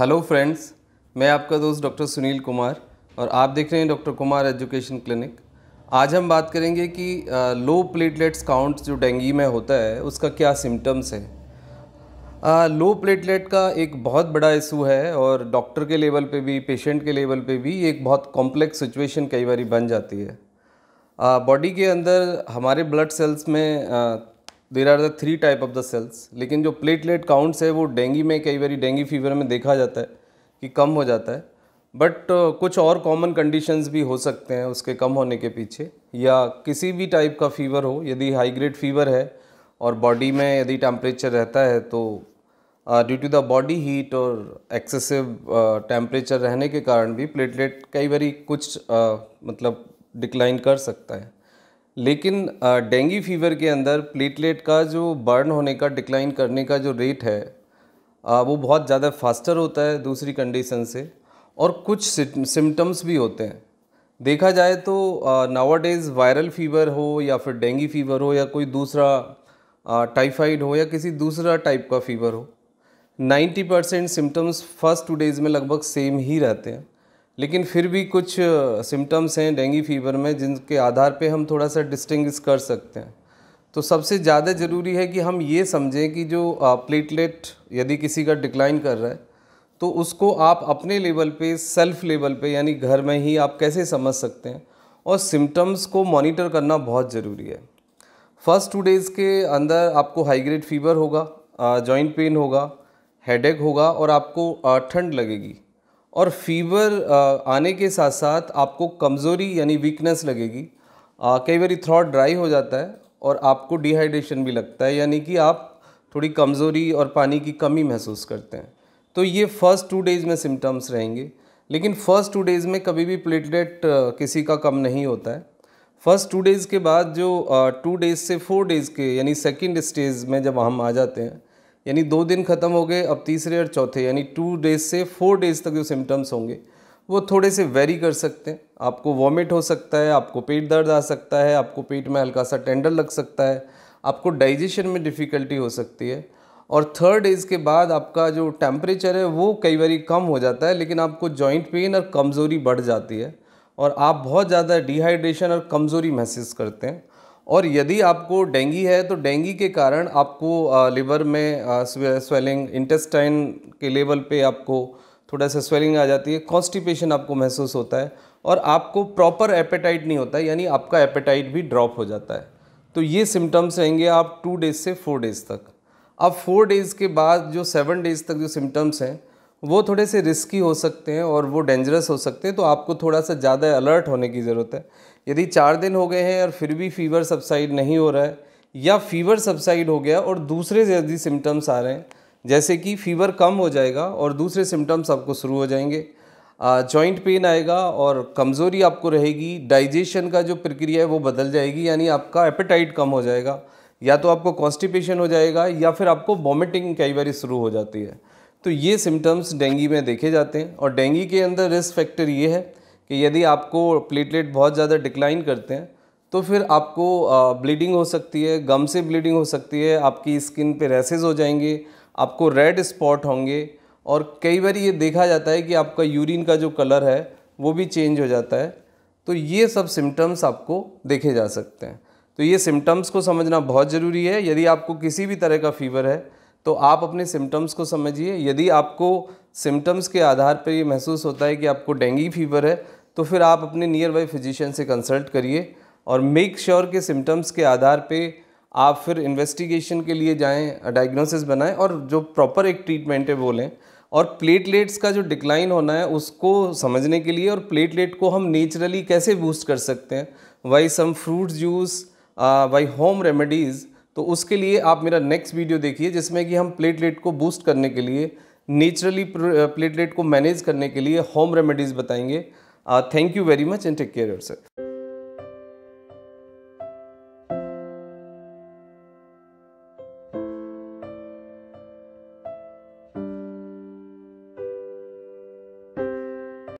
hello friends मैं आपका दोस्त डॉक्टर सुनील कुमार और आप देख रहे हैं डॉक्टर कुमार एजुकेशन क्लिनिक आज हम बात करेंगे कि लो प्लेटलेट्स काउंट जो डेंगू में होता है उसका क्या सिम्टम्स है आ, लो प्लेटलेट का एक बहुत बड़ा इशू है और डॉक्टर के लेवल पे भी पेशेंट के लेवल पे भी एक बहुत कॉम्प्लेक्स सिचुएशन कई बार बन जाती है बॉडी के अंदर हमारे ब्लड सेल्स में there are the three type of the cells लेकिन जो प्लेटलेट काउंट्स है वो डेंगी में कई बार डेंगी फीवर में देखा जाता है कि कम हो जाता है बट uh, कुछ और कॉमन कंडीशंस भी हो सकते हैं उसके कम होने के पीछे या किसी भी टाइप का फीवर हो यदि हाई ग्रेड फीवर है और बॉडी में यदि टेम्परेचर रहता है तो due to the body heat और एक्सेसिव टेम्परेचर uh, रहने के कारण भी प्लेटलेट कई बार कुछ uh, मतलब डिक्लाइन कर सकता है लेकिन डेंगी फीवर के अंदर प्लेटलेट का जो बर्न होने का डिक्लाइन करने का जो रेट है वो बहुत ज़्यादा फास्टर होता है दूसरी कंडीशन से और कुछ सिम्टम्स भी होते हैं देखा जाए तो नावाडेज़ वायरल फीवर हो या फिर डेंगी फीवर हो या कोई दूसरा टाइफाइड हो या किसी दूसरा टाइप का फीवर हो 90 percent symptoms first two days में लगभग सेम ही रहते हैं लेकिन फिर भी कुछ सिम्टम्स हैं डेंगू फीवर में जिनके आधार पे हम थोड़ा सा डिस्टिंग कर सकते हैं तो सबसे ज़्यादा ज़रूरी है कि हम ये समझें कि जो प्लेटलेट यदि किसी का डिक्लाइन कर रहा है तो उसको आप अपने लेवल पे सेल्फ लेवल पे यानी घर में ही आप कैसे समझ सकते हैं और सिम्टम्स को मॉनिटर करना बहुत ज़रूरी है फर्स्ट टू डेज़ के अंदर आपको हाई ग्रेड फीवर होगा जॉइंट पेन होगा हेडेक होगा और आपको ठंड लगेगी और फीवर आने के साथ साथ आपको कमज़ोरी यानी वीकनेस लगेगी कई बार थ्रॉट ड्राई हो जाता है और आपको डिहाइड्रेशन भी लगता है यानी कि आप थोड़ी कमज़ोरी और पानी की कमी महसूस करते हैं तो ये फ़र्स्ट टू डेज़ में सिम्टम्स रहेंगे लेकिन फ़र्स्ट टू डेज़ में कभी भी प्लेटलेट किसी का कम नहीं होता है फर्स्ट टू डेज़ के बाद जो टू डेज़ से फोर डेज़ के यानी सेकेंड स्टेज में जब हम आ जाते हैं यानी दो दिन ख़त्म हो गए अब तीसरे और चौथे यानी टू डेज से फोर डेज तक जो सिम्टम्स होंगे वो थोड़े से वेरी कर सकते हैं आपको वॉमिट हो सकता है आपको पेट दर्द आ सकता है आपको पेट में हल्का सा टेंडर लग सकता है आपको डाइजेशन में डिफ़िकल्टी हो सकती है और थर्ड डेज़ के बाद आपका जो टेम्परेचर है वो कई बार कम हो जाता है लेकिन आपको जॉइंट पेन और कमज़ोरी बढ़ जाती है और आप बहुत ज़्यादा डिहाइड्रेशन और कमज़ोरी महसूस करते हैं और यदि आपको डेंगी है तो डेंगी के कारण आपको लिवर में स्वेलिंग इंटेस्टाइन के लेवल पे आपको थोड़ा सा स्वेलिंग आ जाती है कॉन्स्टिपेशन आपको महसूस होता है और आपको प्रॉपर एपेटाइट नहीं होता है यानी आपका एपेटाइट भी ड्रॉप हो जाता है तो ये सिम्टम्स रहेंगे आप टू डेज़ से फोर डेज़ तक अब फोर डेज़ के बाद जो सेवन डेज़ तक जो सिम्टम्स हैं वो थोड़े से रिस्की हो सकते हैं और वो डेंजरस हो सकते हैं तो आपको थोड़ा सा ज़्यादा अलर्ट होने की ज़रूरत है यदि चार दिन हो गए हैं और फिर भी फीवर सबसाइड नहीं हो रहा है या फीवर सबसाइड हो गया और दूसरे यदि सिम्टम्स आ रहे हैं जैसे कि फीवर कम हो जाएगा और दूसरे सिम्टम्स आपको शुरू हो जाएंगे जॉइंट पेन आएगा और कमज़ोरी आपको रहेगी डाइजेशन का जो प्रक्रिया है वो बदल जाएगी यानी आपका एपेटाइट कम हो जाएगा या तो आपको कॉन्स्टिपेशन हो जाएगा या फिर आपको वॉमिटिंग कई बार शुरू हो जाती है तो ये सिम्टम्स डेंगू में देखे जाते हैं और डेंगू के अंदर रिस्क फैक्टर ये है कि यदि आपको प्लेटलेट बहुत ज़्यादा डिक्लाइन करते हैं तो फिर आपको ब्लीडिंग हो सकती है गम से ब्लीडिंग हो सकती है आपकी स्किन पे रैसेज हो जाएंगे आपको रेड स्पॉट होंगे और कई बार ये देखा जाता है कि आपका यूरिन का जो कलर है वो भी चेंज हो जाता है तो ये सब सिम्टम्स आपको देखे जा सकते हैं तो ये सिम्टम्स को समझना बहुत ज़रूरी है यदि आपको किसी भी तरह का फीवर है तो आप अपने सिम्टम्स को समझिए यदि आपको सिम्टम्स के आधार पर ये महसूस होता है कि आपको डेंगू फीवर है तो फिर आप अपने नियर बाई फिजिशियन से कंसल्ट करिए और मेक श्योर sure के सिम्टम्स के आधार पे आप फिर इन्वेस्टिगेशन के लिए जाएं डायग्नोसिस बनाएं और जो प्रॉपर एक ट्रीटमेंट है वो लें और प्लेटलेट्स का जो डिक्लाइन होना है उसको समझने के लिए और प्लेटलेट को हम नेचुरली कैसे बूस्ट कर सकते हैं via some fruit juice via home remedies तो उसके लिए आप मेरा नेक्स्ट वीडियो देखिए जिसमें कि हम प्लेटलेट को बूस्ट करने के लिए नेचुरली प्लेटलेट को मैनेज करने के लिए होम रेमेडीज़ बताएंगे thank you very much and take care your self